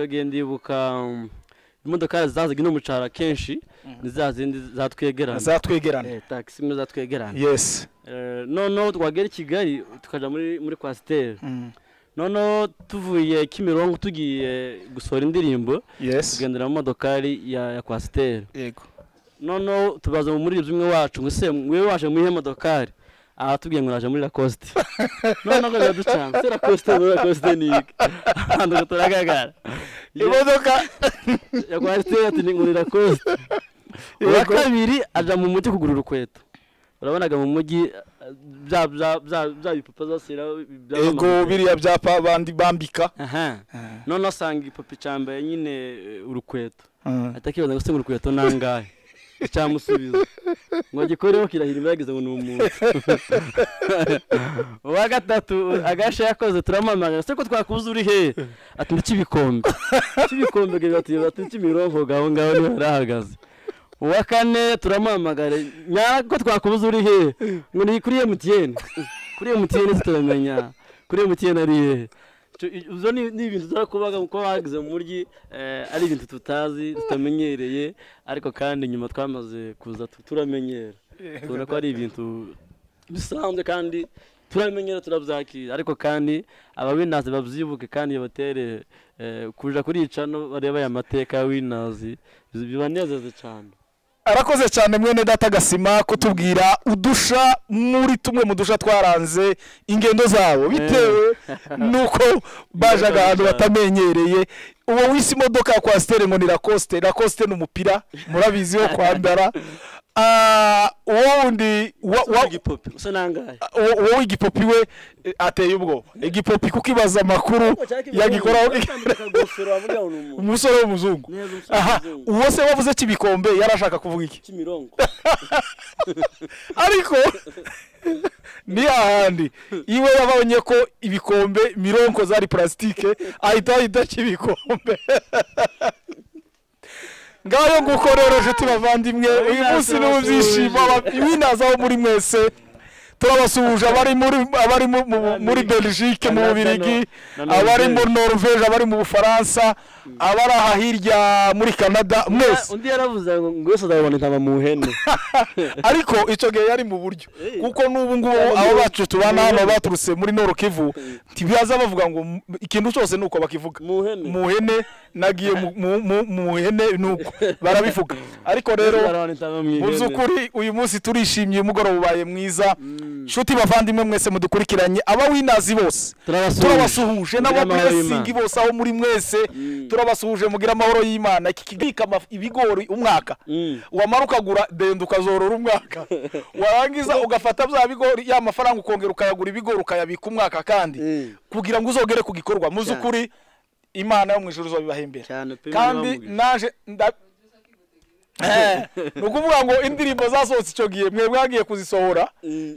ngiye ibuka um, imodoka zazaga ino mucara kenshi mm. ni za zindi zatwegerana zatwegerana eh, tagisi imwe zatwegerana yesi eh, noneho twagera i kigali tukajya muri kwasiteri mm. noneho tuvuye kimironko tugiye gusohora indirimbo tugendera mu modokari ya kwasiteri noneho tubaza mu muririmbyi umwe wacu ngo se mwe waje muyihe modokari aratubwiye ah, ngo naje muri lacosite noneho biraducanga se lacosite muri lacosite ni iki ahantu turagaragara imodoka ya kwasiteri ati ni muri lacosite uwa kabiri aja mu mujyi kugura urukweto urabonaga mu mujyi bya bipupa zose ego biriya byapa bandi bambika eh. noneho asanga igipupe cyambaye nyine eh, urukweto mm. atakibaza ngo se urukweto ni angahe cyamusubiza ngo agikoreho kirahira ibyagize ngo ni umuntu uwa gatatu agasha yakoze turamamaza se ko twakubuza uri he ati cy'ibikombe cy'ibikombe gatuyeba ati ni ngaho ngaho niho yarahagaze uwa kane turamamagara nyako twakuze uri he ngo ni kuri emutiyeni kuri emutiyeni tutaramenya kuri emutiyeni ari hehe ibyo ni ibintu tuba kubaga kuko bahagaze mu mujyi eh, ari ibintu tutazi tutamenyereye ariko kandi nyuma twamaze kuza turamenyera tubona ko ari ibintu bisanzwe kandi turamenyera turabyakira ariko kandi abawinazi babyibuke kandi batere eh, kuja kuri kuricano bareba aya mateka ya winazi bibanezeze cyane arakoze cyane mwene data gasima kutubwira udusha muri tumwe mu dusha twaranze ingendo zabo bitewe eh. nuko bajaga ahantu batamenyereye uwo wisi imodoka ya kwasiteri ngo ni rakosite rakosite ni umupira murabizi wo kwambara uwo uh, wundi wowe w'igipopi uh, we eh, ateye ubwoba eh. igipopi kuko ibaza amakuru oh, yagikoraho umusore w'umuzungu aha uwo se wavuze cy'ibikombe yari ashaka kuvuga iki ariko ni ahandi iwe yabonye ko ibikombe mironko zari purasitike ahita ahita kibikombe ngayo nguko rero inshuti bavandimwe uyu munsi ni ubyishimo iwinazaho muri mwese turabasuhuje abari muri belgique mu bubirigi abari muri norvege abari mu bufaransa abari aha hirya muri canada mwese undi yaravuze ngo wese azaboneka mu hene ariko icyo gihe yari mu buryo kuko n'ubu ngubu abo bacu tubana hano baturutse muri noro kivu ntibihaza bavuga ngo ikintu cyose ni uko bakivuga mu hene nagiye mu hene ni uko barabivuga ariko rero mu by'ukuri uyu munsi turishimye umugoroba ubaye mwiza nshuti hmm. bavandimwe mwese mudukurikiranye abawinazi bose turabasuhuje n'ababuresingi bose aho muri mwese hmm. turabasuhuje mugira amahoro y'imana iki kigika ibigori umwaka hmm. wamara ukagura denda ukazorora umwaka warangiza ugafata bya bigori ya mafaranga ukongera ukayagura ibigori ukayabika umwaka kandi kugira ngo uzogere ku gikorwa muzukuri imana yo mu ijoro izabibahembera kandi naje Eh, ni ukuvuga ngo indirimbo zasohotse icyo gihe mwe mwagiye kuzisohora mm.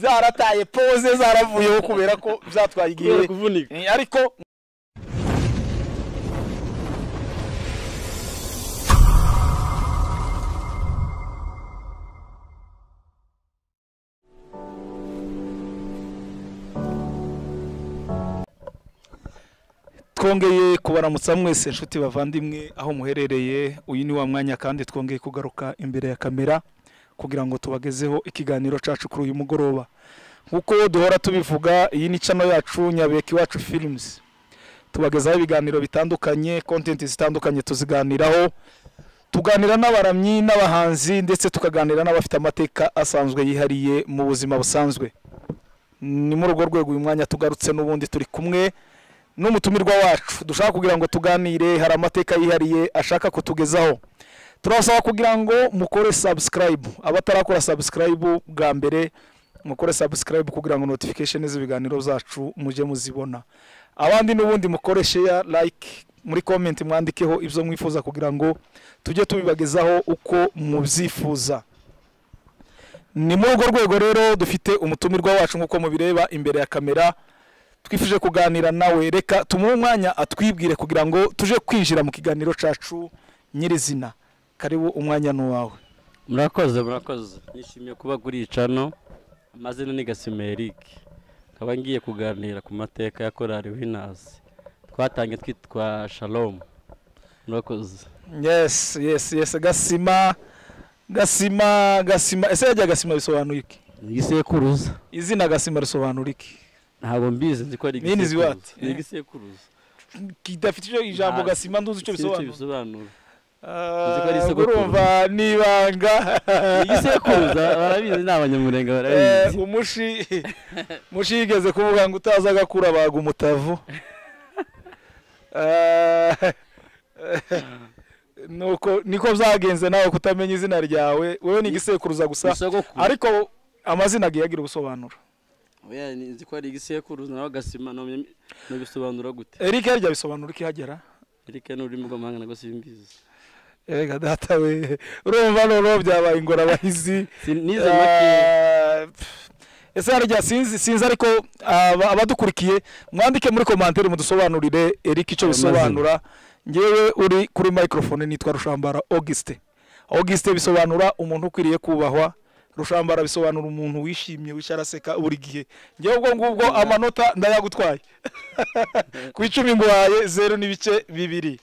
zarataye pose zaravuyeho kubera ko byatwaye igihe eh, ariko twongeye kubaramutsa mwese inshuti bavandimwe aho muherereye uyu ni wa mwanya kandi twongeye kugaruka imbere ya kamera kugira ngo tubagezeho ikiganiro cyacu kuri uyu mugoroba nk'uko duhora tubivuga iyi ni cano yacu nyabeka iwacu filimusi tubagezaho ibiganiro bitandukanye kontenti zitandukanye tuziganiraho tuganira n'abaramyi n'abahanzi ndetse tukaganira n'abafite amateka asanzwe yihariye mu buzima busanzwe ni muri urwo rwego uyu mwanya tugarutse n'ubundi turi kumwe n'umutumirwa wacu dushaka kugira ngo tuganire hari amateka yihariye ashaka kutugezaho turabasaba kugira ngo mukore sabusikarayibu abatarakora sabusikarayibu bwa mbere mukore sabusikarayibu kugira ngo notifikasheni z'ibiganiro zacu mujye muzibona abandi n'ubundi mukore sheya layike muri komenti mwandikeho ibyo mwifuza kugira ngo tujye tubibagezaho uko mubyifuza ni muri urwo rwego rero dufite umutumirwa wacu nk'uko mubireba imbere ya kamera twifuje kuganira nawe reka tumuhe umwanya atwibwire kugira ngo tuje kwinjira mu kiganiro cyacu nyirizina karibu umwanya n'uwawe murakoze murakoze nishimiye kuba guricano amazina ni gasimerike nkaba ngiye kuganira ku mateka ya korari winazi twatangiye twitwa Shalom murakoze yesi yesi yesi gasima gasima gasima ese yajya gasima bisobanura iki isekuruza izina gasima risobanura iki ntabwo mbizi nzi ko ari igisekuruzo ni eh? igisekuruzo kidafite ijambo gasima ntuzi icyo bisobanura ah, urumva ni ibanga igisekuruza barabizi ni abanyamurenge barabizi eh, umushi umushi yigeze kuvuga ngo utaza agakura baga umutavu eh, nuko niko byagenze nawe kutamenya izina ryawe wowe ni igisekuruza gusa ariko amazina agiye agira ubusobanuro nzi ko hari igisekuru nawe agasima ntubisobanura gute erike hirya bisobanura ukihagera erike ni rw'amahanga nabwo simbizi erega data we urumva noneho byabaye ingorabahizi nize make eh, ese harya sinzi sinzi ariko abadukurikiye mwandike muri komantere mudusobanurire erike icyo bisobanura ngewe uri kuri microphone nitwa rushambara augustin augustin bisobanura umuntu ukwiriye kubahwa rushambara bisobanura umuntu wishimye wicara araseka buri gihe ngewe ubwo ngubwo amanota ndayagutwaye ku icumi nguhaye zeru n'ibice bibiri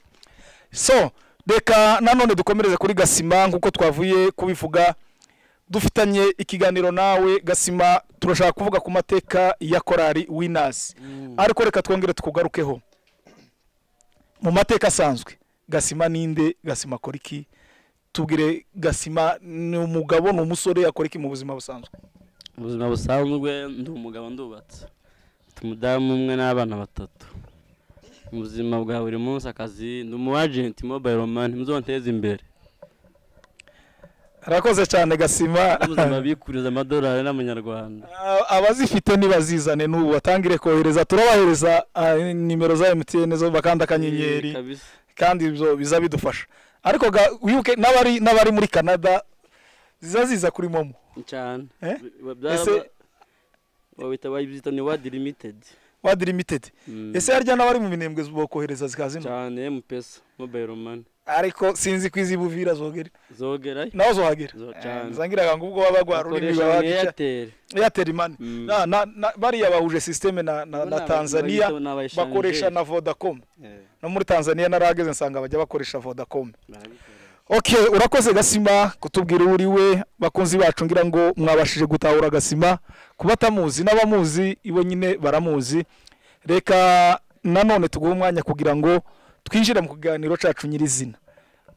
so reka nanone dukomereze kuri gasima nk'uko twavuye kubivuga dufitanye ikiganiro nawe gasima turashaka kuvuga ku mateka ya korari winazi mm. ariko reka twongere tukugarukeho mu mateka asanzwe gasima ninde gasima iki tubwire gasima ni umugabo ni umusore akora iki mu buzima busanzwe mu buzima busanzwe ndi umugabo ndubatse mfite umudamu umwe n'abana batatu mu buzima bwa buri munsi akazi ndi umu agenti mobayiro mani ntibizongeze imbere arakoze cyane gasima ubuzima bikuriza amadolari n'amanyarwanda ah, abazifite ntibazizane n'ubu batangire kohereza turabahereza ah, nimero za emutiyene zo bakanda akanyenyeri kandi biza bidufasha ariko wibuke n'abari muri canada ziza ziza kuri momo cyane eh? ese babita bayita ni wadi limitedi wadi limitedi mm. ese harya n'abari mu minembwe bokohereza zikazina cyane mu mobayiro mani ariko sinzi ko izi buvira zogera zogerayo nawe zohagera eh, zangiraga ngo ubwo waba rurimi baba eyateri mani mm. bariya bahuje sisiteme na tanzania bakoresha na vodacom eh. no muri tanzania narahageze nsanga bajya bakoresha vodacom ok urakoze gasima kutubwira uwo uri we bakunzi bacu ngira ngo mwabashije gutahura gasima kubatamuzi n'abamuzi iwe nyine baramuzi reka nanone tuguhe umwanya kugira ngo twinjire mu kiganiro cyacu nyirizina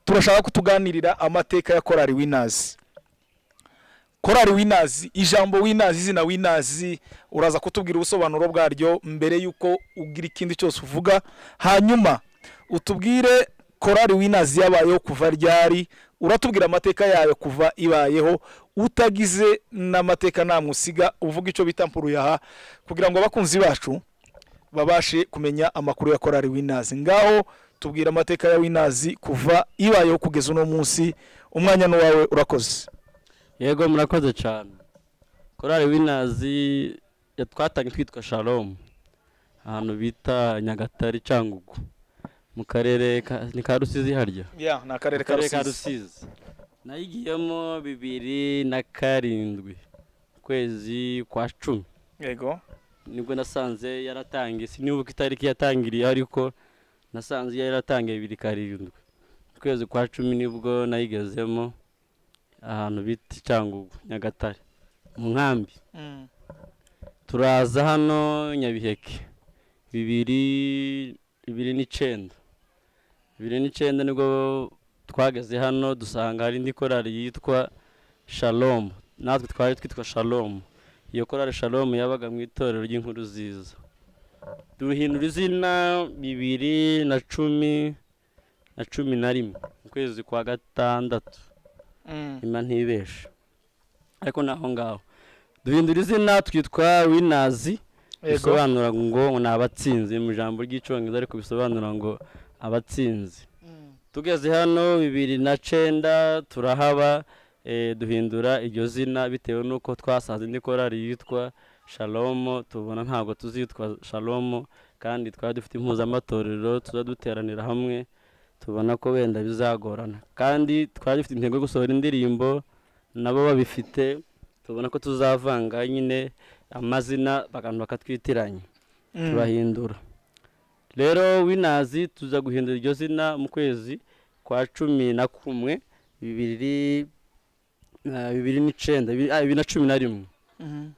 turashaka kutuganirira amateka ya korari winazi korari winazi ijambo winazi izina winazi uraza kutubwira ubusobanuro bwaryo mbere y'uko ugira ikindi cyose uvuga hanyuma utubwire korari winazi yabayeho kuva ryari uratubwira amateka yayo kuva ibayeho utagize n'amateka namusiga uvuga icyo bita mpuruyaha kugira ngo abakunzi bacu babashe kumenya amakuru ya korari winazi ngaho tubwira amateka ya winazi kuva ibayeho kugeza uno munsi umwanya n'uwawe urakoze yego murakoze cyane korari winazi twatangiye kwitwa sharomu ahantu bita nyagatare cyangugu mu karere ni ka rusizi harya ni akarere ka rusizi nayigiyemo bibiri na karindwi ukwezi kwa cumi yego nibwo nasanze yaratangiye si sinibuka itariki yatangiriye ariko nasanze yaratangiye bibiri karindwi ukwezi kwa cumi nibwo nayigezemo ahantu bita icangugu nyagatare mu nkambi mm. turaza hano nyabiheke bibiri bibiri n'icyenda bibiri n'icyenda nibwo twageze hano dusanga hari indi korari yitwa shalom natwe twari twitwa shalomu iyo korari shalomu yabaga mu itorero ry'inkuru ziza duhindura izina bibiri na cumi na cumi na rimwe mu kwezi kwa gatandatu nyuma mm. ntibeshe ariko naho ngaho duhindura izina twitwa winazi bisobanura ngo ni abatsinzi mu ijambo ry'icyongereza ariko bisobanura ngo abatsinzi mm. tugeze hano bibiri na cyenda turahaba Eh, duhindura iryo zina bitewe n'uko twasanze indi korari yitwa shalomo tubona ntabwo tuzitwa shalomo kandi twari dufite impuzamatorero tuza duteranira hamwe tubona ko wenda bizagorana kandi twari dufite intego yo gusohora indirimbo nabo babifite tubona ko tuzavanga nyine amazina abantu bakatwitiranya mm. tubahindura rero winazi tuza guhindura iryo zina mu kwezi kwa cumi na kumwe bibiri bibiri n'icyenda ah, bibiri na cumi na rimwe mhm.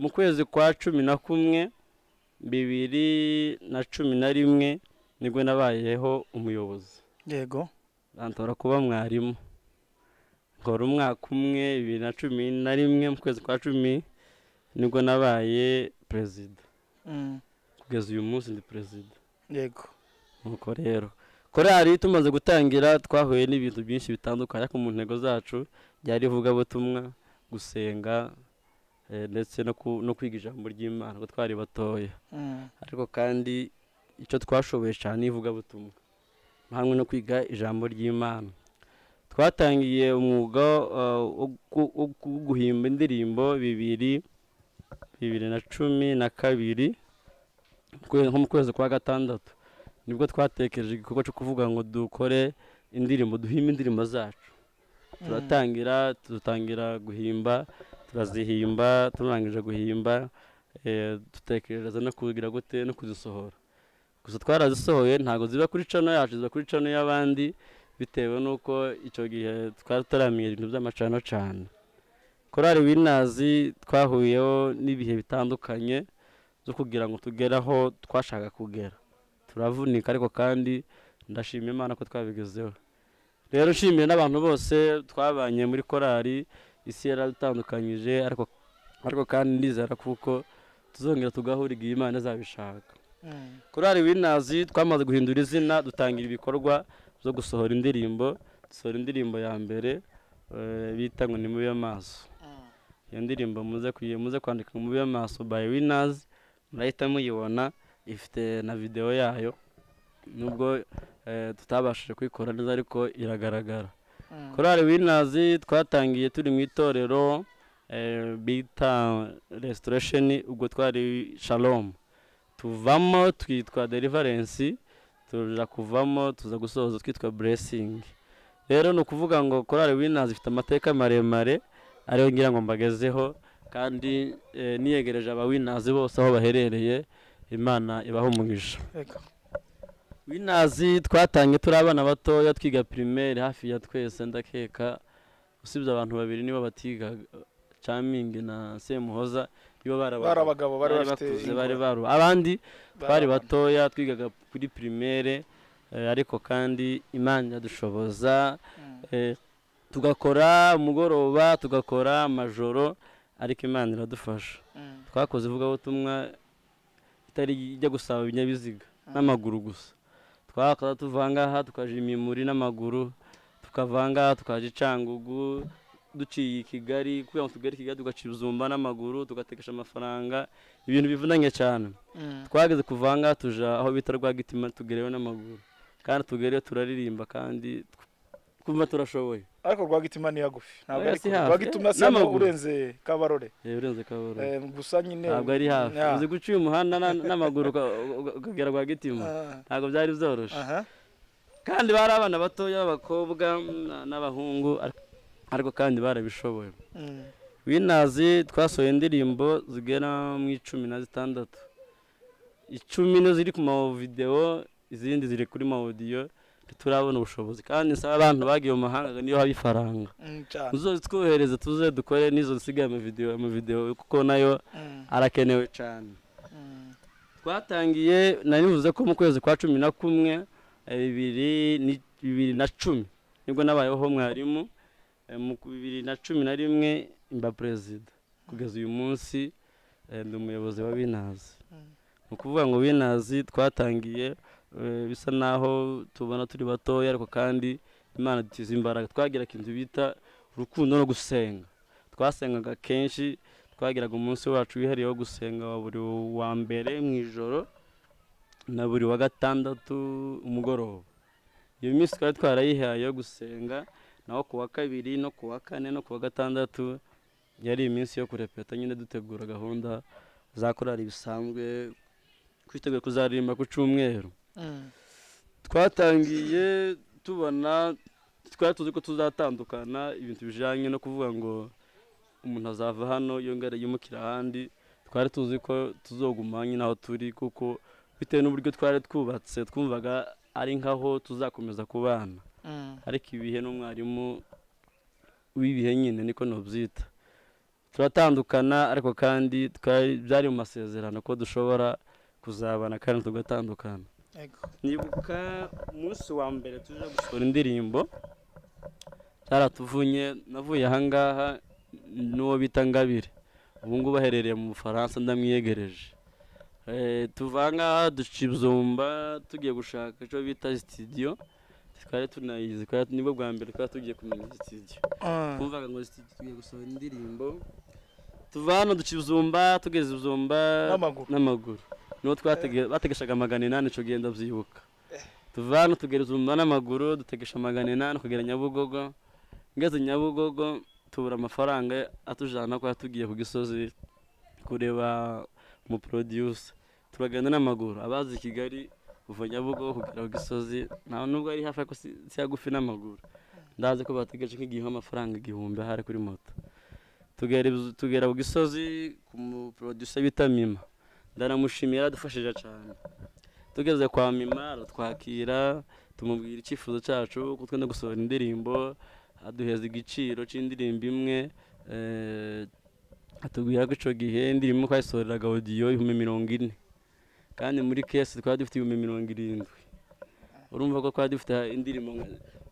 mu kwezi kwa cumi na kumwe bibiri na cumi na rimwe nibwo nabayeho umuyobozi yego ntora kuba mwarimu nkora umwaka umwe bibiri na cumi na rimwe mu kwezi kwa cumi nibwo nabaye perezida mm. kugeza uyu munsi ni perezida yego nuko rero korari tumaze gutangira twahuye n'ibintu byinshi bitandukanye ku mu ntego zacu ryari ivugabutumwa gusenga eh, ndetse no kwiga ijambo ry'imana ngo twari batoya mm. ariko kandi icyo twashoboye cyane ivugabutumwa hamwe no kwiga ijambo ry'imana twatangiye umwuga eh, wo guhimba indirimbo bibiri bibiri na cumi na kabiri nko mu kwezi kwa gatandatu nibwo twatekereje igikorwa cyo kuvuga ngo dukore indirimbo duhimbe indirimbo zacu turatangira dutangira guhimba turazihimba turangije guhimba eh, dutekereza no kugira gute no kuzisohora gusa twarazisohoye ntabwo ziba kuri cano yacu ziba kuri cano y'abandi bitewe n'uko icyo gihe twari tutaramiye ibintu by'amacano cyane korari winazi twahuyeho n'ibihe bitandukanye zo kugira ngo tugere aho twashaka kugera turavunika ariko kandi ndashima imana ko twabigezeho rero nshimiye n'abantu bose twabanye muri korali isi yaradutandukanyije ariko ariko kandi nizera kuko tuzongera tugahura igihe imana zabishaka mm. korari w'inazi twamaze guhindura izina dutangira ibikorwa byo gusohora indirimbo dusohora indirimbo ya mbere eh, bita ngo ni mubi amaso mm. iyo ndirimbo muze kwandika ngo mubi amaso bayi w'inazi murahita muyibona ifite na videwo yayo nubwo Eh, tutabashije kwikora neza ariko iragaragara mm. korali winazi twatangiye turi mu itorero eh, bita resitorasheni ubwo twari shalomu tuvamo twitwa derivarensi tuza kuvamo tuza gusoza twitwa buresingi rero ni ukuvuga ngo korali winazi ifite amateka maremare ariyo ngira ngo mbagezeho kandi eh, niyegereje aba winazi bose aho baherereye imana ibaha umugisha winazi twatangiye turi abana batoya twiga pirimeri hafi ya twese ndakeka usibye abantu babiri nibo batiga camingi na semuhoza nibo barabagabo bari bafite bari baru abandi twari batoya twigaga kuri pirimeri eh, ariko kandi imana iradushoboza mm. eh, tugakora umugoroba tugakora amajoro ariko imana iradufasha mm. twakoze ivugabutumwa itari ijya gusaba ibinyabiziga mm. n'amaguru gusa twakora tuvanga aha tukajima imuri n'amaguru tukavanga tukaja icangugu duciye i kigali kubera ngo tugere kigali tugaca ibizumba n'amaguru tugatekesha amafaranga ibintu bivunanye cyane mm. twageze kuvanga tuja aho bita rwagitima tugerewe n'amaguru kandi tugereyo turaririmba kandi twumva turashoboye ariko rwagituma ni hagufi ntabwo ari kure rwagituma si urenze kabarore eh, urenze kabarore eh, gusa nyine ntabwo ari hafi ah. uzi guca uyu n'amaguru ukagera rwagitima ah. ntabwo byari byoroshye kandi bari abana batoya b'abakobwa n'abahungu ariko kandi barabishoboye hmm. winazi twasohoye indirimbo zigera mu icumi na zitandatu icumi nizo ziri ku mavidewo izindi ziri kuri mawudiyo turabona ubushobozi kandi nsaba abantu bagiye mu mahanga niyo haba ifaranga muzozi mm, twohereze tuze dukore n'izo nsigaye mu mu amavidewo kuko nayo mm. arakenewe cyane mm. twatangiye naribuze ko mu kwezi kwa cumi na kumwe eh, bibiri bibiri na cumi nibwo nabayeho mwarimu eh, mu bibiri na cumi na rimwe imba perezida kugeza uyu munsi eh, ni umuyobozi wa binazi ni ukuvuga ngo binazi twatangiye Eh, bisa naho tubona turi batoya ariko kandi imana dutiza imbaraga twagiraga inzu bita urukundo no gusenga twasengaga kenshi twagiraga umunsi wacu wihariye wo gusenga wa buri wa mbere mu ijoro na buri wa gatandatu umugoroba iyo minsi twari twarayihaye yo gusenga naho ku wa kabiri no ku wa kane no ku wa gatandatu yari iminsi yo kurepeta nyine dutegura gahunda za korari bisanzwe twiteguye kuzaririmba ku cyumweru Eh. twatangiye tubona twari tuzi ko tuzatandukana ibintu bijyanye no kuvuga ngo umuntu azava hano yongera yimukira ahandi twari tuzi ko tuzoguma nyine aho turi kuko bitewe n'uburyo twari twubatse twumvaga ari nk'aho tuzakomeza kubana eh. ariko ibihe n'umwarimu w'ibihe nyine niko nabyita turatandukana ariko kandi byari mu masezerano ko dushobora kuzabana kandi tugatandukana nibuka umunsi wa mbere tuje gusohora indirimbo tuvunye navuye ahangaha n'uwo bita ngabire ubu aherereye mu bufaransa ndamwiyegereje eh, tuva ahangaha tugiye gushaka icyo bita sitidiyo twari tunayizi nibwo bwa mbere twari tugiye kumenya sitidiyo ah. twumvaga ngo sitidiyo tugiye gusohora indirimbo tuva hano duca ibizumba tugeze ibizumba n'amaguru n'uwo bategeshaga magana inani icyo gihe ndabyibuka tuva hano tugera ubuzima n'amaguru dutegesha magana inani kugera nyabugogo ngeze nyabugogo tubura amafaranga atujyana kuba tugiye ku gisozi kureba umuporodiyusa turagenda n'amaguru abazi kigali kuva nyabugogo kugera ku gisozi nta nubwo ari hafi ariko si yagufi n'amaguru ndazi ko bategereje nk'igihe amafaranga igihumbi ahari kuri moto tugera ku gisozi ku muporodiyusa bita mima ndanamushimira yaradufashije cyane tugeze kwa mima aratwakira tumubwira icyifuzo cyacu ko twenda gusohora indirimbo aduheza igiciro cy'indirimbo imwe eh, atubwira ko icyo gihe indirimbo twayisohoreraga odiyo ibihumbi mirongo ine kandi muri kesi twari dufite ibihumbi mirongo irindwi urumva ko twari dufite indirimbo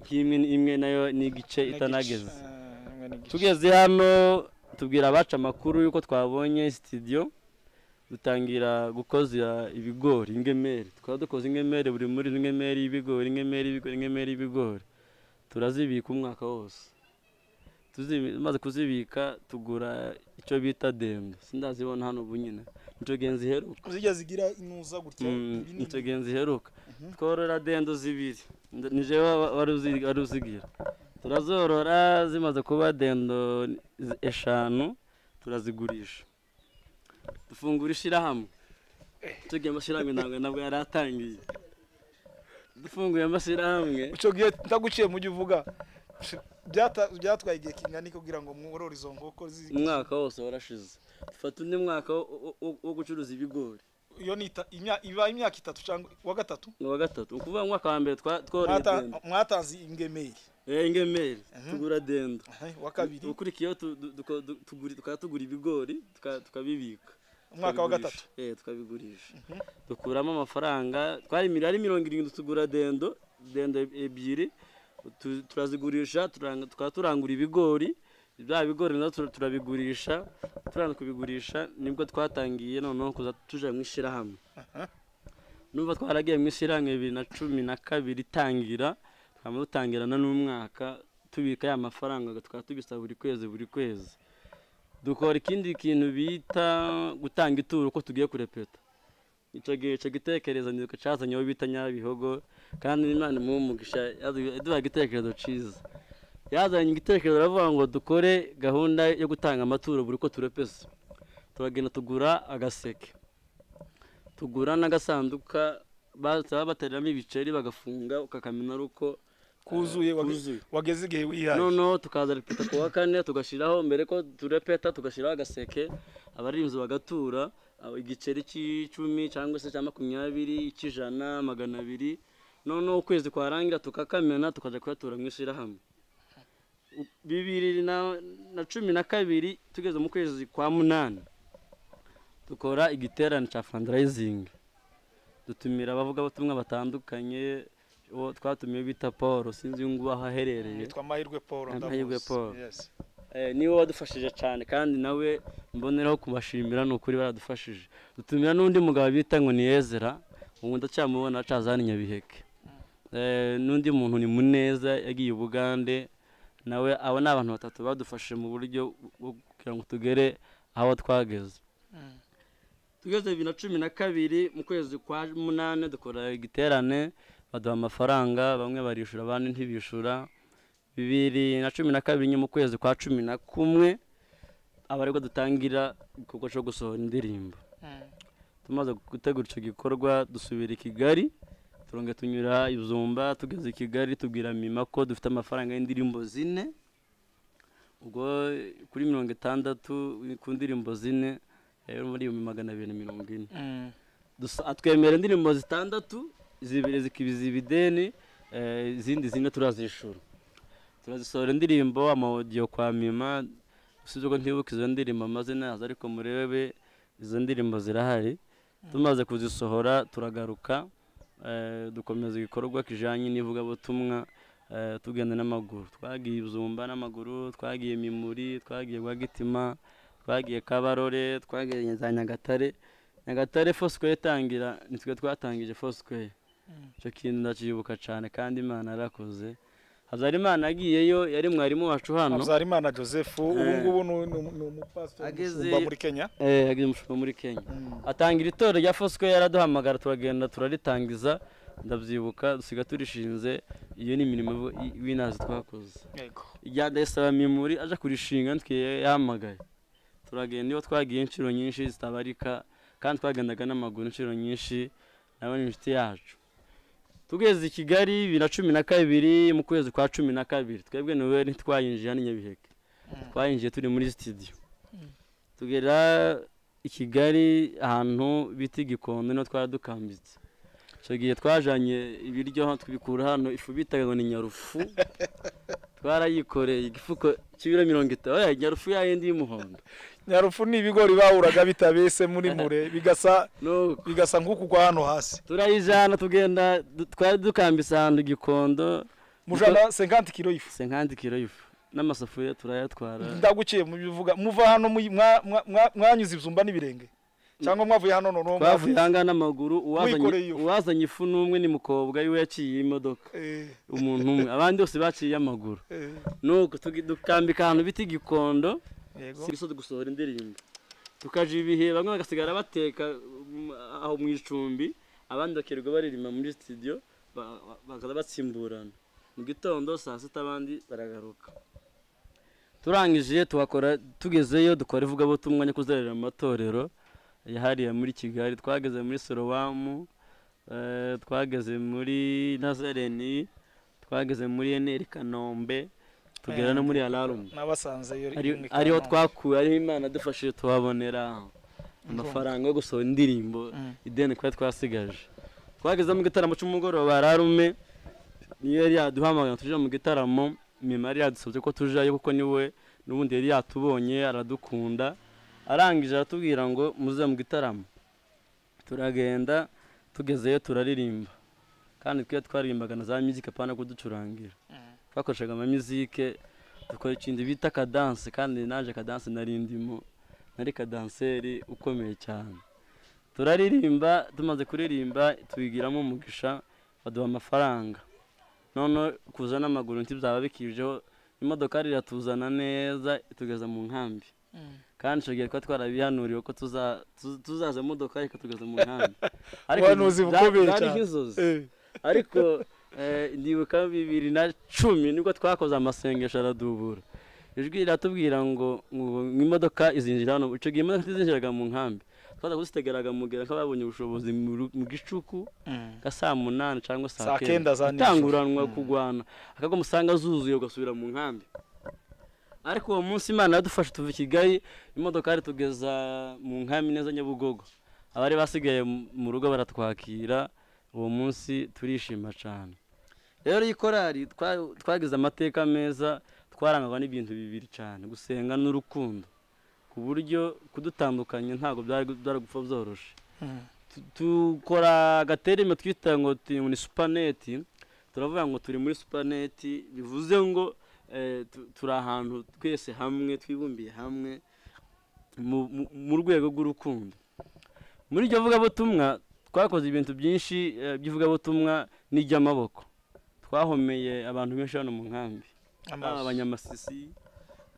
nk'imwe imwe nayo n'igice itanageze ah, tugeze hano tubwira abaca amakuru y'uko twabonye sitidiyo dutangira gukoza ibigori ingemeri tukaba dukoze ingemeri buri muri ingemeri y'ibigori ingemeri y'ibigori ingemeri y'ibigori turazibika umwaka wose tumaze kuzibika tugura icyo bita dembwe sindazibona hano ubu nyine nicyo genzi iheruka zijya zigira inuza gutya mm, nicyo genzi iheruka mhm. tworora dendo zibiri nije wari uzigira turazorora zimaze kuba dendo eshanu turazigurisha dufungura ishyirahamwe tugiye amashyirahamwe ntabwo yari atangiye dufunguye amashyirahamwe icyo gihe ndaguciye mu gihe uvuga byatwaye igihe kingana kugira ngo mworore izo nkoko umwaka wose warashize dufata undi mwaka wo gucuruza ibigori iyo ni iba imyaka itatu cyangwa uwa gatatu wa gatatu ni ukuvuga mu wa mbere tworeye mwatazi ingemeri engemeri eh, tugura denda wa kabiri ukurikiyeho tukaba tugura ibigori tukabibika umwaka wa gatatu eh, tukabigurisha dukuramo amafaranga twari ari mirongo irindwi tugura dendo dendo e, ebyiri turazigurisha tukaba turangura ibigori bya bigori nabyo turabigurisha turanga kubigurisha nibwo twatangiye noneho kuza tujya mu ishyirahamwe n'ubu twaragiye mu ishyirahamwe bibiri na cumi na kabiri itangira dutangirana n'umwaka tubika ya mafaranga tukaba tubisaba buri kwezi buri kwezi dukora ikindi kintu bita gutanga ituro ko tugiye kurepeta icyo gihe icyo gitekerezo niko cyazanye aho bita nyabihogo kandi n'imana umugisha yaduhaye igitekerezo cyiza yazanye igitekerezo aravuga ngo dukore gahunda yo gutanga amaturo buri ko turepese turagenda tugura agaseke tugura n'agasanduka baba batereramo ibiceri bagafunga ukakamena ari uko kuzuye wageze igihe wihaye noneho tukaza repeta ku wa kane tugashyiraho mbere ko turepeta tugashyiraho agaseke abarinzi bagatura igiceri cy'icumi cyangwa se cya makumyabiri icy'ijana magana abiri noneho ukwezi kwarangira tukakamena tukajya kuyatura mu ishyirahamwe bibiri na na cumi na kabiri tugeze mu kwezi kwa munani dukora igiterane cya fandarayizingi dutumira abavugabutumwa batandukanye uwo twatumiye bita paul sinzi uyu nguyu aherereye mm, yitwa amahirwe paul amahirwe paul eh, niwe wadufashije cyane kandi nawe mboneraho kubashimira ni ukuri baradufashije dutumira n'undi mugabo bita ngo ni ezera ubu ndacyamubona acazana nyabiheke mm. eh, n'undi muntu ni muneza yagiye ubugande nawe abo ni abantu batatu badufashije mu buryo bwo kugira ngo tugere aho twageze mm. tugeze bibiri na cumi na kabiri mu kwezi kwa munani dukora igiterane baduha amafaranga bamwe barishura abandi ntibishura bibiri na cumi na kabiri mu kwezi kwa cumi na kumwe aba aribwo dutangira igikorwa cyo gusohora indirimbo hmm. tumaze gutegura icyo gikorwa dusubira i kigali turonge tunyura ibuzumba tugeze i kigali tubwira mima ko dufite amafaranga y'indirimbo zine ubwo kuri mirongo itandatu ku ndirimbo zine rero muri magana abiri na mirongo ine hmm. atwemera indirimbo zitandatu zibiri zikibiza ibideni eh, izindi zimwe turazishura turazisohora indirimbo amawodiyo kwa mima usibye ko ntibuke izo ndirimbo amazina yazo ariko murebe izo ndirimbo zirahari tumaze kuzisohora turagaruka eh, dukomeza igikorwa kijyanye n'ivugabutumwa eh, tugenda n'amaguru twagiye ibuzumba n'amaguru twagiye mimuri twagiye rwagitima twagiye kabarore twagiye za nyagatare nyagatare fosikweye itangira nitwe twatangije fosikweye icyo kintu ndakibuka cyane kandi imana yarakoze hazarimana agiyeyo yari mwarimu wacu hano hazarimana joseph eh. ubu ngubu ni umupasitori kenya ageze umushumba muri kenya eh, mm. atangira itorero rya fosiko yaraduhamagara turagenda turaritangiza ndabyibuka dusiga turishinze iyo ni imirimo y'inazi twakoze irya muri aje kurishinga ntitwe yahamagaye turagenda iyo twagiye inshuro nyinshi zitabarika kandi twagendaga n'amaguru inshuro nyinshi nawe ni inshuti yacu tugeze i kigali bibiri na cumi na kabiri mu kwezi kwa cumi na kabiri twebwe niwe ntitwayinjira ni hmm. twayinjiye turi muri sitidiyo hmm. tugera i kigali ahantu bita igikondo niho twari dukambitse icyo gihe twajyanye ibiryo tubikura hano ifu bitaga ngo ni nyarufu twarayikoreye igifuko cy'ibiro mirongo itanu nyarufu yayindi y'umuhondo nyarufu ni ibigori bawuraga bitabese muri mure bigasa nk'ukugwa hano hasi turayijyana tugenda twari dukambise ahantu gikondo mujana senkanti kiro y'ifu senkanti kiro y'ifu n'amasafuriya turayatwara ndaguciye mubivuga muva hano mwanyuze ibizumba n'ibirenge cyangwa mwavuye hano none mwavuye hanga n'amaguru uwazanye ifu n'umwe ni mukobwa yiwe yaciye imodoka eh. umuntu umwe abandi bose baciye amaguru eh. nuko dukambika ahantu bita igikondo si gusohora indirimbo tukaja ibihe bamwe bagasigara bateka mm, aho mu icumbi abandi bakirirwa baririmba muri studio bakaza batsimburana mu gitondo saa sita abandi baragaruka turangije tuhakora tugezeyo dukora ivugabutumwa nyakuzerera mu matorero yahariye muri kigali twageze muri sorowamu eh, twageze muri nazareni twageze muri eneri kanombe tugera no muri eh, ararumu ariho twakuye ariho imana dufashije tuhabonera amafaranga yo gusohora indirimbo mm. ideni twari twasigaje twageze mu gitaramo cy'umugoroba ararume niyo yari yaduhamagara tujya mu gitaramo mima yari yadusabye ko tujayo kuko niwe n'ubundi yari yatubonye aradukunda arangije aratubwira ngo muze mu gitaramo turagenda tugezeyo turaririmba kandi twe twaririmbaga na za mizike apana kuducurangira mm. twakoreshaga amamizike dukora ikindi bita akadanse kandi naje akadanse narindimo nari kadanseri ukomeye cyane turaririmba tumaze kuririmba tubigiramo umugisha baduha amafaranga none kuza n'amaguru byaba bikijeho imodokari iratuzana neza itugeza mu nkambi mm. kandi nshoboye kuba twarabihanuriwe ko tuzaza imodoka ariko tugeze mu nkambi ariko byari nk'inzozi eh. ariko eh, nibuka bibiri na cumi nibwo twakoze amasengesho aradubura ijwi riratubwira ngo imodoka izinjira hano icyo gihe imodoka izinjiraga mu nkambi twaza kuzitegeraga mugera nk'ababonye ubushobozi mu gicuku mm. nka saa munani cyangwa saa kenda itanguranwa mm. kugwana akagwa zuzuye ugasubira mu nkambi ariko uwo munsi imana yadufashe tuva i kigali imodoka tugeza mu nkambi neza nyabugogo abari basigaye mu rugo baratwakira uwo munsi turishima cyane rero iyi korari twagize amateka meza twarangwaga n'ibintu bibiri cyane gusenga n'urukundo ku buryo kudutandukanya ntabwo byari gupfa byoroshye dukora hmm. agaterima twita ngo ni supaneti turavuga ngo turi muri supaneti bivuze ngo Eh, turi ahantu twese hamwe twibumbiye hamwe mu rwego rw'urukundo muri iryo vugabutumwa twakoze ibintu byinshi eh, by'ivugabutumwa n'iby'amaboko twahomeye abantu benshi hano mu nkambi abanyamasisi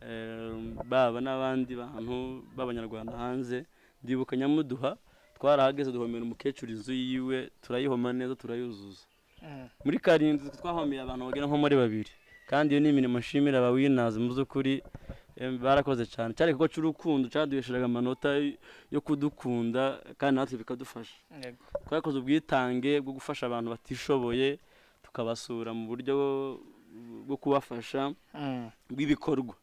eh, baba n'abandi bantu b'abanyarwanda hanze ndibuka nyamuduha twarahageze duhomera umukecuru inzu yiwe turayihoma neza turayuzuza mm. muri karindwi twahomeye abantu bagera nko muri babiri kandi iyo ni imirimo nshimira abawinazi mu by'ukuri eh, barakoze cyane cyari ikigo cy'urukundo cyaduhesheje amanota yo kudukunda kandi natwe bikadufasha twakoze ubwitange bwo gufasha abantu batishoboye tukabasura mu buryo bwo kubafasha mm. bw'ibikorwa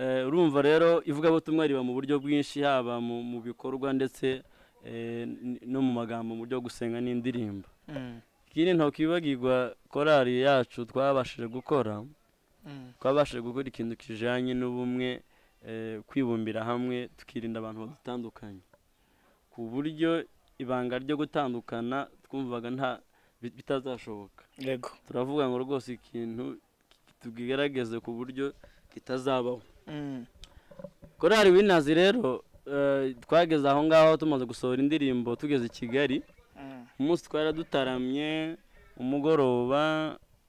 eh, urumva rero ivugabutumwa riba mu buryo bwinshi haba mu bikorwa ndetse eh, no mu magambo mu buryo gusenga n'indirimbo mm. ikindi ntukibagirwa korari yacu twabashije gukora mm. twabashije gukora ikintu kijyanye n'ubumwe eh, kwibumbira hamwe tukirinda abantu badutandukanye ku buryo ibanga ryo gutandukana twumvaga nta bitazashoboka turavuga ngo rwose ikintu tugerageze ku buryo kitazabaho mm. korari winazi rero eh, twageze aho ngaho tumaze gusohora indirimbo tugeze i kigali umunsi twari dutaramye umugoroba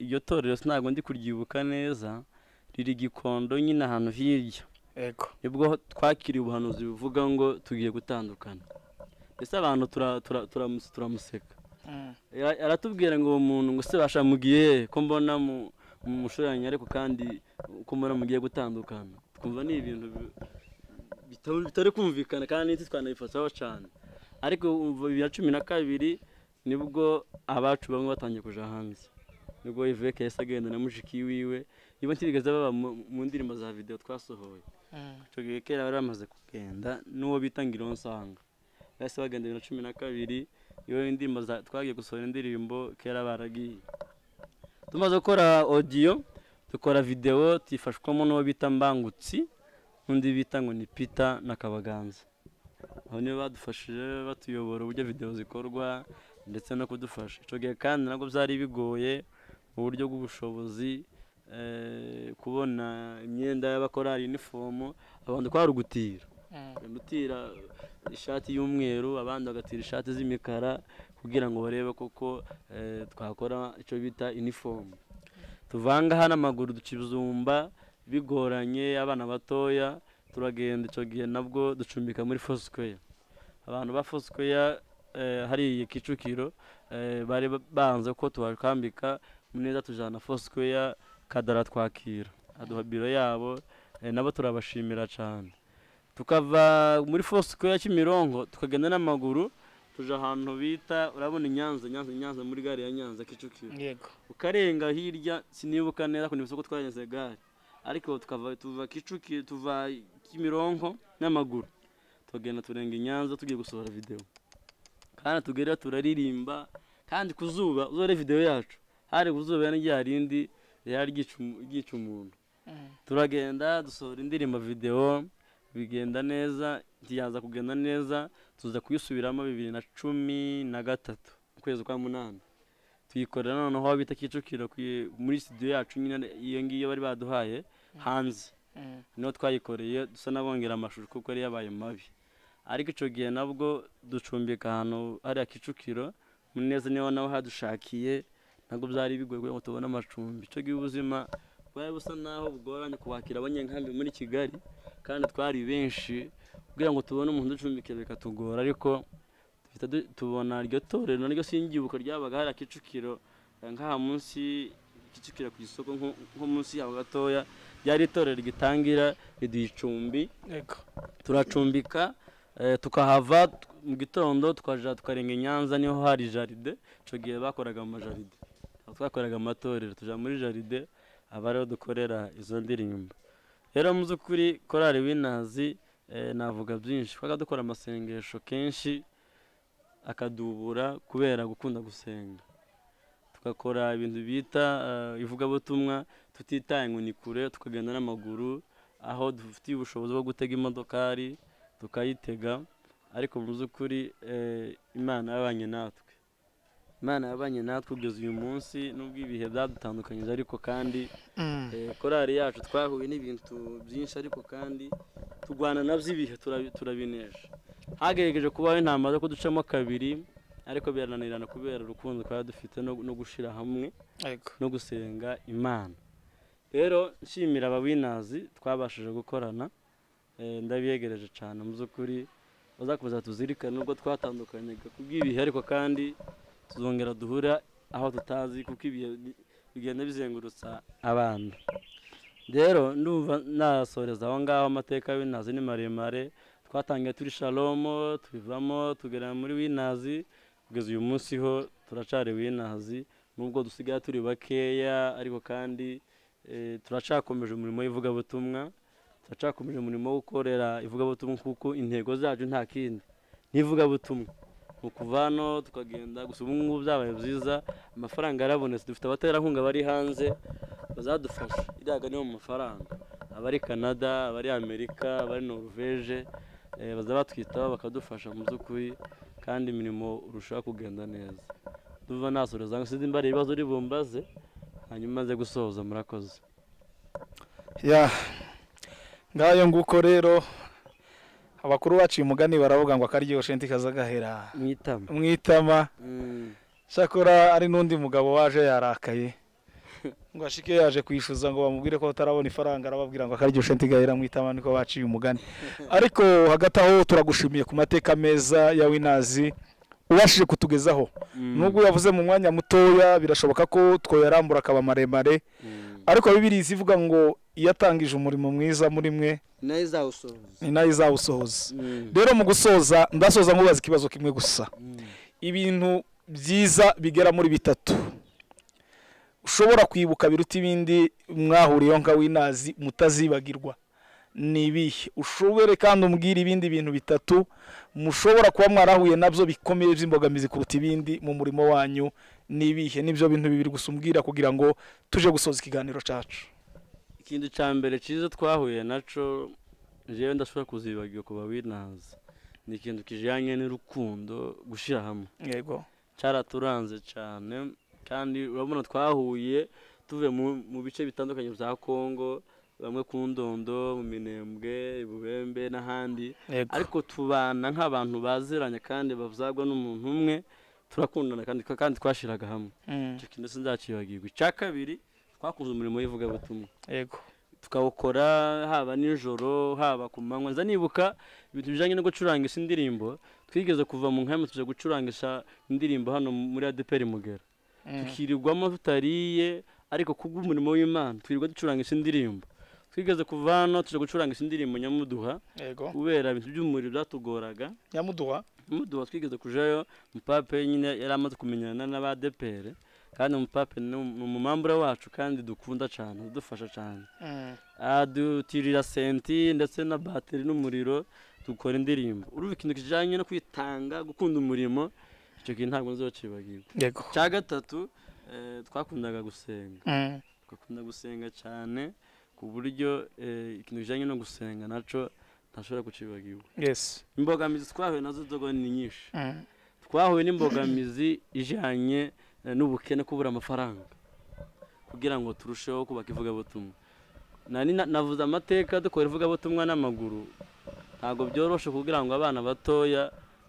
iryo torero ntabwo ndi kuryibuka neza riri gikondo nyine ahantu hirya nibwo twakiriye ubuhanuzi buvuga ngo tugiye gutandukana mbese abantu turamuseka mm. aratubwira ngo uwo muntu ngo se bashamugiye ko mbona mu mushuranyi ariko kandi ko mbona mugiye gutandukana twumva ni ibintu bitari kumvikana kandi ntititwanabifataho cyane ariko bibiri na cumi na kabiri nibwo abacu bamwe batangiye kujya hanze nibwo iveke yahise agenda na mushiki wiwe niba ntibigaze baba mu ndirimbo za videwo twasohoye hmm. icyo gihe kera bari bamaze kugenda n'uwo bita ngiro nsanga bahise bagenda bibiri na cumi na kabiri iyo indirimbo twagiye gusohora indirimbo kera baragiye tumaze gukora odiyo dukora videwo tifashwamo n'uwo bita mbangutsi n'undi bita ngo ni pita na kabaganza aho nibo badufashije batuyobora uburyo videwo zikorwa ndetse no kudufasha icyo gihe kandi nabwo byari bigoye mu buryo bw'ubushobozi eh, kubona imyenda y'abakora inifomu abantu twarugutira mm. gutira ishati y'umweru abandi bagatira ishati z'imikara kugira ngo barebe koko eh, twakora icyo bita inifomu tuvanga hano amaguru dukizumba bigoranye abana batoya turagenda icyo gihe nabwo ducumbika muri fosikeya abantu ba eh, hari iyi kicukiro eh, bari banze ko tubakambika neza tujyana fosikeya kadara twakira aduha biro yabo eh, nabo turabashimira cyane tukava muri fosikeya kimironko tukagenda n'amaguru tuje ahantu bita urabona inyanza inyanza inyanza muri gare ya nyanza kicukiro ukarenga hirya sinibuka neza ku isoko twageze gare ariko tukava tuva kicukiro tuva kimironko n'amaguru tugenda turenga inyanza tugiye gusohora videwo kandi tugera turaririmba kandi ku zuba uzore videwo yacu hari ku zuba n'igihe hari indi yari ryica umuntu mm. turagenda dusohora indirimbo videwo bigenda neza ntiyaza kugenda neza tuza kuyisubiramo bibiri na cumi na gatatu mu kwezi kwa munani tuyikorera noneho aho bita kicukiro muri studio yacu nyine iyo ngiyo bari baduhaye mm. hanze niyo twayikoreye dusa n'abongera amashusho kuko yari yabaye mabi ariko icyo gihe nabwo ducumbika ahantu hariya kicukiro neza niyo nawe hadushakiye ntabwo byari bigoye kugira ngo tubone amacumbi icyo gihe ubuzima bwari busa naho bugoranye kubakira abanyenkambi muri kigali kandi twari benshi kugira ngo tubone umuntu uducumbike bikatugora ariko tubona iryo torero naryo singibuka ryabaga hariya kicukiro nk'aha munsi kicukira ku isoko nko munsi yaho gatoya ryari itorero rigitangira riduha icumbi turacumbika eh, tukahava mu gitondo tukarenga i nyanza niho hari jaride icyo gihe bakoraga mu majaride twakoraga amatorero tujya muri jaride aba ariho dukorera izo ndirimbo rero mu by'ukuri korari w'inazi eh, navuga byinshi twaga dukora amasengesho kenshi akadubura kubera gukunda gusenga tugakora ibintu bita eh, ivugabutumwa tutitaye ngo ni kure tukagenda n'amaguru aho dufitiye ubushobozi bwo gutega imodokari tukayitega ariko mu by'ukuri eh, imana yabanye natwe imana yabanye natwe kugeza uyu munsi n'ubwo ibihe byadutandukanyije ariko kandi mm. eh, korari yacu twahuye n'ibintu byinshi ariko kandi turwana nabyo ibihe turabinesha hagerageje kubaho intambara zo kuducamo kabiri ariko birananirana kubera urukundo twaba dufite no gushyira hamwe no gusenga imana rero nshimira abawinazi twabashije gukorana eh, ndabiyegereje cyane mu by'ukuri bazakomeza tuzirikane nubwo twatandukanye kubw'ibihe ariko kandi tuzongera duhura aho tutazi kuko ibihe bigenda bizengurutsa abantu rero ndumva nasoreza aho ngaho amateka y'abinazi ni maremare twatangiye turi shalomo tubivamo tugera muri winazi kugeza uyu munsi ho turacari winahazi nubwo dusigaye turi bakeya ariko kandi eh, turacakomeje umurimo w'ivugabutumwa turacakomeje umurimo wo gukorera ivugabutumwa kuko intego zacu nta kindi ntivugabutumwa ni ukuva tukagenda gusa ubu ngubu byabaye byiza amafaranga yarabonetse dufite abaterankunga bari hanze bazadufasha iriya niyo mu mafaranga abari canada abari amerika abari noruveje eh, baza batwitaho bakadufasha mu by'ukuri kandi imirimo urushaho kugenda neza duva nasoreza ngo sinzi mbare ibibazo uri bumbaze hanyuma nze gusohoza murakoze ya ngayo nguko rero abakuru baciye umugani baravuga ngo akaryoshye ntikaza agahera mu itama mu itama shakora mm. ari n'undi mugabo waje yarakaye ngo ashike yaje kwishyuza ngo bamubwire ko atarabona ifaranga arababwira ngo akaryo shenti gahera mwitama niko baciye umugani ariko hagati aho turagushimiye ku mateka meza ya winazi ubashije kutugezaho mm. nubwo yavuze mu mwanya mutoya birashoboka ko twoyarambura akaba maremare mm. ariko bibiri zivuga ngo iyo atangije umurimo mwiza muri mwe ni nayo izawusohoza mm. rero mu gusoza ndasoza nkubaza ikibazo kimwe gusa ibintu byiza bigera muri bitatu ushobora kwibuka biruta ibindi mwahuriyeho nka winazi mutazibagirwa ni ibihe ushobore kandi umbwire ibindi bintu bitatu mushobora kuba mwarahuye nabyo bikomeye by'imbogamizi kuruta ibindi mu murimo wanyu ni ibihe n'ibyo bintu bibiri gusa umbwira kugira ngo tuje gusoza ikiganiro cyacu ikintu cya mbere cyiza twahuye nacyo njyewe ndashobora kuzibagirwa ku bawinazi ni ikintu kijyanye n'urukundo gushyira hamwe yego cyaraturanze cyane kandi urabona twahuye tuve mu bice bitandukanye bya congo bamwe ku ndondo mu minembwe ibubembe n'ahandi ariko tubana nk'abantu baziranye kandi bazagwa n'umuntu umwe turakundana kandi kandi twashiraga hamwe mm. icyo kintu sinzakibagirwa icya kabiri twakunze umurimo w'ivugabutumwa yego tukawukora haba nijoro haba ku manywa nza nibuka ibintu bijyanye no gucurangisha indirimbo twigeze kuva mu nkame tujya gucurangisha indirimbo hano muri adeperi mugera tukirirwamo tutariye ariko umurimo w'imana twirirwa ducurangisha indirimbo twigeze kuva hano tuje gucurangisha indirimbo nyamuduha kubera ibintu by'umuriro byatugoraga nyamuduha nyamuduha twigeze kujayo mupape nyine yari amaze kumenyana n'abadepere kandi umupape ni umumambura wacu kandi dukunda cyane udufasha cyane mm. adutirira senti ndetse na bateri n'umuriro dukora indirimbo urumva ikintu kijyanye no kwitanga gukunda umurimo icyo gihe ntabwo nzocibagirwa cya gatatu eh, twakundaga gusenga mm. twakunda gusenga cyane ku buryo eh, ikintu kijyanye no gusenga nacyo ntashobora gucibagirwa imbogamizi twahuye nazo dogo ni nyinshi mm. twahuye n'imbogamizi ijyanye eh, n'ubukene kubura amafaranga kugira ngo turusheho kubaka ivugabutumwa navuze amateka dukora ivugabutumwa n'amaguru ntabwo byoroshye kugira ngo abana batoya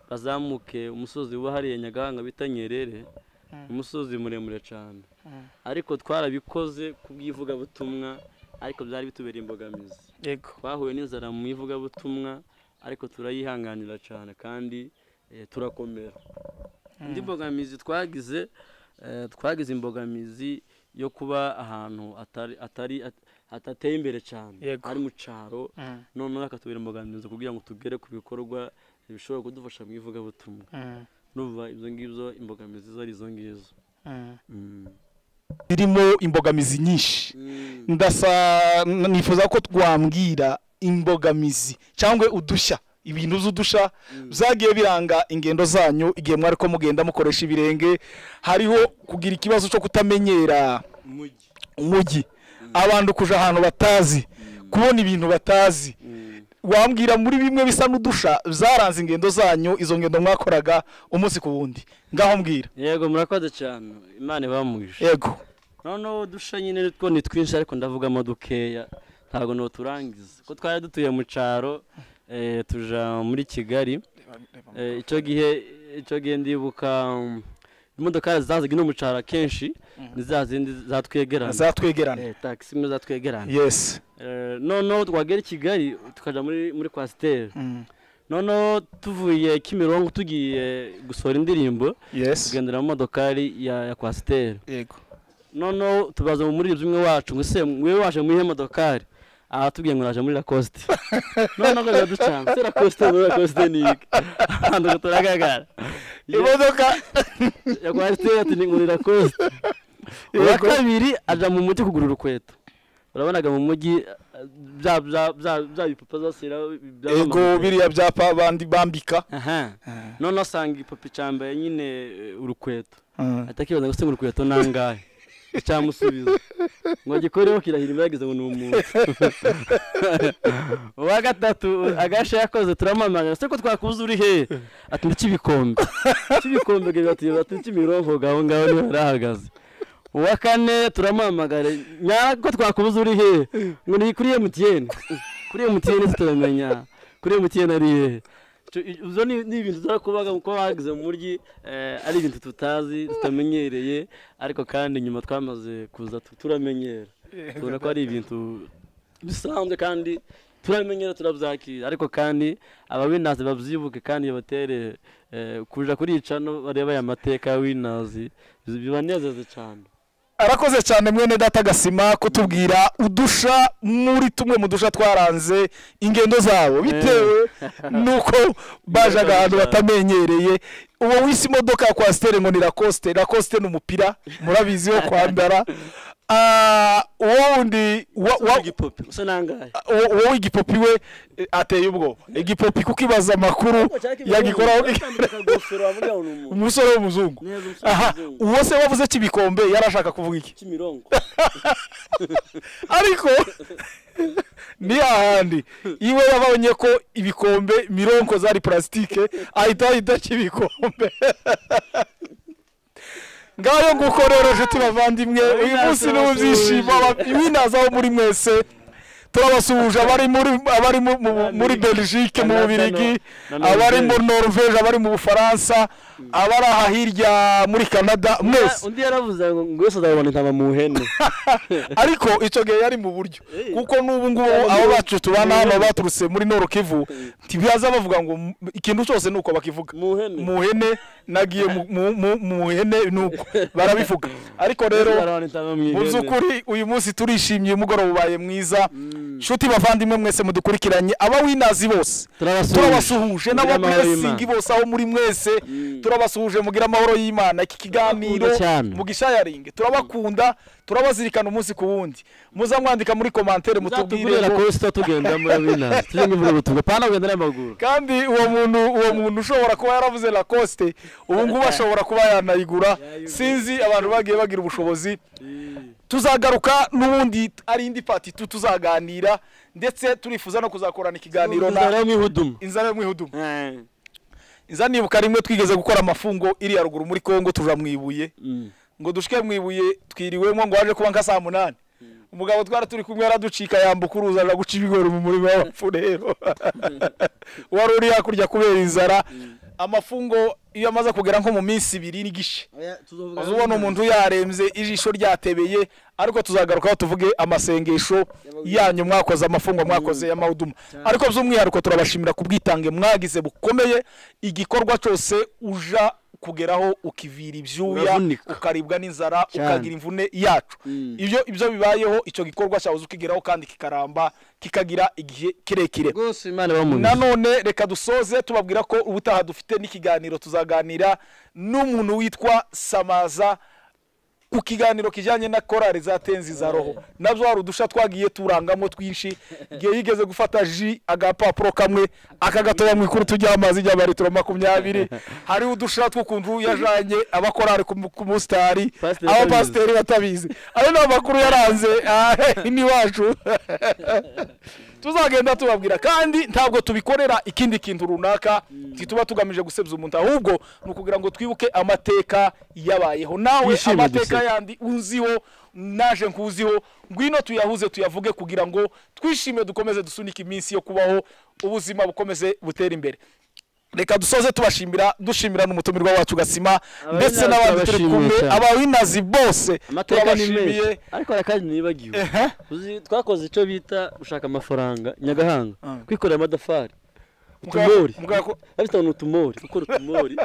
bazamuke umusozi uba hariya nyagahanga bita nyerere hmm. umusozi muremure cyane hmm. ariko twarabikoze ku bw'ivugabutumwa ariko byari bitubereye imbogamizi twahuye n'inzara mu ivugabutumwa ariko turayihanganira cyane kandi eh, turakomera hmm. indi mbogamizi twagize eh, twagize imbogamizi yo kuba ahantu atari hatateye imbere cyane ari mu cyaro noneho hakatubera imbogamizi kugira ngo tugere ku bikorwa bishobora kudufasha mu ivugabutumwa eh. n'ubu ibyo ngibyo imbogamizi izo ari izo ngizo eh. mm. zirimo imbogamizi nyinshi mm. ndasa nifuza ko twambwira imbogamizi cyangwa udushya ibintu z'udusha mm. byagiye biranga ingendo zanyu igihe mwari ko mugenda mukoresha ibirenge hariho kugira ikibazo cyo kutamenyera umujyi abantu kujya ahantu batazi kubona ibintu batazi wambwira muri bimwe bisa n'udusha zaranze ingendo zanyu izo ngendo mwakoraga umunsi ku wundi ngaho mbwira yego murakoze cyane imana ibamuje yego noneho udusha nyine two ni twinshi ariko ndavugamo dukeya ntabwo n'uturangiza ko twari dutuye mu cyaro eh, tuja muri kigali eh, icyo gihe icyo gihe ndibuka mm, imodokari zazaga ino mucara kenshi mm. ni za zindi zatwegerana zatwegerana eh, takisi zatwegerana yes eh, no twagera kigali tukaja muri kwasiteri mm. no tuvuye kimirongo tugiye gusora indirimbo tugendera mu modokari ya kwasiteri no tubaza mu muri byumwe wacu ngo ese mwe waje muyihe modokari aratubwiye ngo naje muri lacosite noneho akajya ducana se lacosite muri lacosite ni iki ahantu turagaragara imodoka ya kwasiteri ni ngo ni uwa kabiri aja mu mujyi kugura urukweto urabonaga mu mujyi bya bipupa zose ego biriya byapa bandi bambika eh. noneho asanga ipupa icambaye nyine eh, urukweto eh. atakibaza ngo se urukweto nangahe cyamusubiza ngo agikoreho kirahirima yagize ngo ni umuntu uwa gatatu agashe yakoze turamamagara se ko twakubuze uri hehe ati ni cy'ibikombe cy'ibikombe gatuyeba ati ngaho ngaho niho yari uwa kane turamamagare nyako twakubuze uri hehe ngo ni kuri emutiyeni kuri emutiyeni zituramenya kuri emutiyeni ari hehe izo ni ibintu tuba kubaga kuko bahagaze mu mujyi eh, ari ibintu tutazi tutamenyereye ariko kandi nyuma twamaze kuza turamenyera eh, tubona ko ari ibintu bisanzwe kandi turamenyera turabyakira ariko kandi abawinazi babyibuke kandi babatere eh, kuja kuri icano bareba aya mateka ya winazi bibanezeze cyane arakoze cyane mwene data gasima kutubwira udusha muri tumwe mu dusha twaranze ingendo zabo bitewe eh. n'uko baje ahantu batamenyereye uwo wise imodoka ya kwasiteri ngo ni rakosite rakosite ni umupira murabizi wo kwambara ah, uwo wundi uwo w'igipopi we eh, ateye ubwoba igipopi kuko ibaza amakuru yagikoraho umusore w'umuzungu aha uwo se wavuze cy'ibikombe yari ashaka kuvuga iki ariko ni ahandi iwe yabonye ko ibikombe mirongo zari purasitike ahita yidashya ibikombe ngayo nguko rero inshuti bavandimwe uyu munsi ni ubyishimo winazaho muri mwese turabasuhuje abari muri belgique mu bubirigi abari muri norvege abari mu bufaransa abari aha hirya muri canada mwese undi yaravuze ngo wese azabibona intama mu ihene ariko icyo gihe yari mu buryo kuko n'ubu ngubu abo bacu tubana hano baturutse muri noro kivu ntibihaza bavuga ngo ikintu cyose ni uko bakivuga mu hene nagiye mu hene ni uko barabivuga ariko rero mu by'ukuri uyu munsi turishimye umugoroba ubaye mwiza mm. nshuti bavandimwe mwese mudukurikiranye abawinazi bose turabasuhuje n'abapuresingi bose aho muri mwese mm. turabasuhuje mugira amahoro y'imana iki kiganiro mu gishayaringi turabakunda turabazirikana umunsi ku wundi muzamwandika mwandika muri komantere mutubwire kandi uwo muntu uwo muntu ushobora kuba yaravuze lakosite ubu ngubu eh. ashobora kuba yanayigura sinzi abantu bagiye bagira ubushobozi tuzagaruka n'ubundi ari indi pati tuzaganira ndetse turifuza no kuzakorana ikiganiro na inzara yo iza nibuka rimwe twigeze gukora amafungo iri haruguru muri congo tuva mu mm. ngo dushike mu ibuye twiriwemo ngo waje kuba nka saa munani mm. umugabo twara turi kumwe araducika yambuka uruza aja ibigori mu murima w'abapfu rero mm. wari uri hakurya kubera inzara amafungo iyo amaze kugera nko mu minsi ibiri n'igice eh, ubona umuntu yarembye ijisho ryatebeye ariko tuzagarukaho tuvuge amasengesho yanyu mwakoze amafungo mwakoze y'amahuduma mm. ariko by'umwihariko turabashimira ku bwitange mwagize bukomeye igikorwa cyose uja kugeraho ukivira ibyuya ukaribwa n'inzara ukagira imvune yacu mm. ibyo ibyo bibayeho icyo gikorwa cyahoze ukigeraho kandi kikaramba kikagira igihe kirekire nanone reka dusoze tubabwira ko ubutaha dufite n'ikiganiro tuzaganira n'umuntu witwa samaza ku kiganiro kijyanye na korali za tenzi za roho nabyo hari udusha twagiye turangamo twinshi igihe yigeze gufata ji agapapuro kamwe aka akagatoya mu ikuru tujyaho amazi ijya litiro makumyabiri hariho udusha tw'ukuntu yajyanye abakorari ku musitari pasiteri batabizi ayo ni amakuru yaranze ah, iwacu tuzagenda tubabwira kandi ntabwo tubikorera ikindi kintu runaka kituba tugamije gusebya umuntu ahubwo ni ukugira ngo twibuke amateka yabayeho nawe amateka yandi uziho naje nkuziho ngwino tuyahuze tuyavuge kugira ngo twishime dukomeze dusunike iminsi yo kubaho ubuzima bukomeze butera imbere reka dusoze tubashimira dushimira n'umutumirwa wacu gasima ndetse n'abandi turi kumwe abawinazi bose turabashimiye ariko kandi nibagiwe twakoze icyo bita gushaka amafaranga nyagahanga ah. kwikorera amadafari utumori abita ni utumori ukora utumori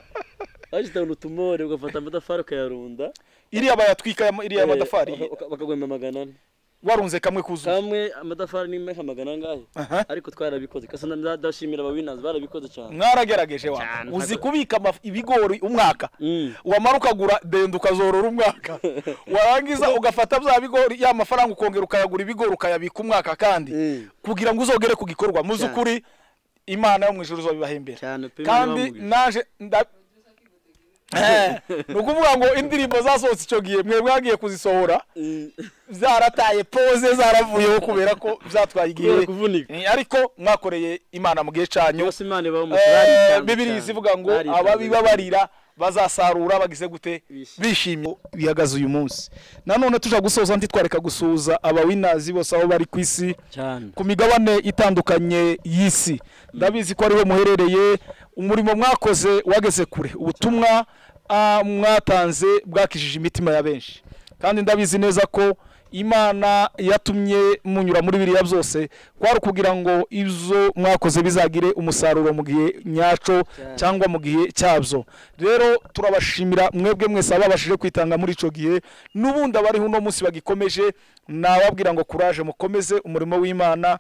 abita ni utumori ugafata amadafari ukayarunda iriya bayatwika iriya eh, madafari bakagomba magana ane warunze kamwe kuzuye kamwe amatafari ni meka magana angahe ariko twarabikoze kasa ndashimira ababinazi barabikoze cyane mwaragerageje wa uzi kubika ibigori umwaka mm. wamara ukagura denda ukazorora umwaka warangiza ugafata bya bigori ya mafaranga ukongera ukayagura ibigori ukayabika umwaka kandi mm. kugira ngo uzogere ku gikorwa mu z'ukuri imana yo mu ijoro izobibahembera kandi naje ni eh, ukuvuga ngo indirimbo zasohotse icyo gihe mwe mwagiye kuzisohora mm. zarataye pose zaravuyeho kubera ko byatwaye igihe eh, ariko mwakoreye imana mu gihe cyanyu bibiri zivuga ngo ababibabarira bazasarura bagize gute bishimye bihagaze uyu munsi nanone tujya gusoza ntitwareka gusuhuza abawinazi bose aho bari ku isi ku migabane itandukanye y'isi mm. ndabizi ko ariwe muherereye umurimo mwakoze wageze kure ubutumwa mwatanze bwakijije imitima ya benshi kandi ndabizi neza ko imana yatumye munyura muri biriya byose kwari ukugira ngo izo mwakoze bizagire umusaruro mu gihe nyaco cyangwa mu gihe cyabyo rero turabashimira mwebwe mwese ababashije kwitanga muri icyo gihe n'ubundi abariho uno munsi bagikomeje nababwira ngo kuraje mukomeze umurimo w'imana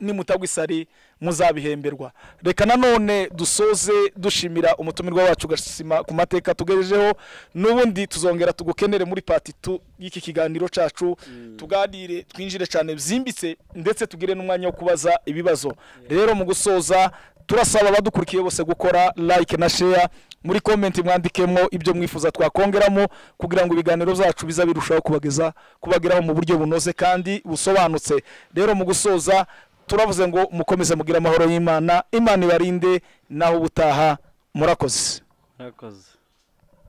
nimutagwa isari muzabihemberwa reka nanone dusoze dushimira umutumirwa wacu gasima ku mateka tugejejeho n'ubundi tuzongera tugukenere muri pati y'iki kiganiro cyacu mm. tuganire twinjire cyane byimbitse ndetse tugire n'umwanya wo kubaza ibibazo rero mu gusoza turasaba abadukurikiye bose gukora like na share muri komenti mwandikemo ibyo mwifuza twakongeramo kugira ngo ibiganiro byacu biza birushaho kubageza kubageraho mu buryo bunoze kandi busobanutse rero mu gusoza turavuze ngo mukomeze mugire amahoro y'imana imana ibarinde naho ubutaha murakoze murakoze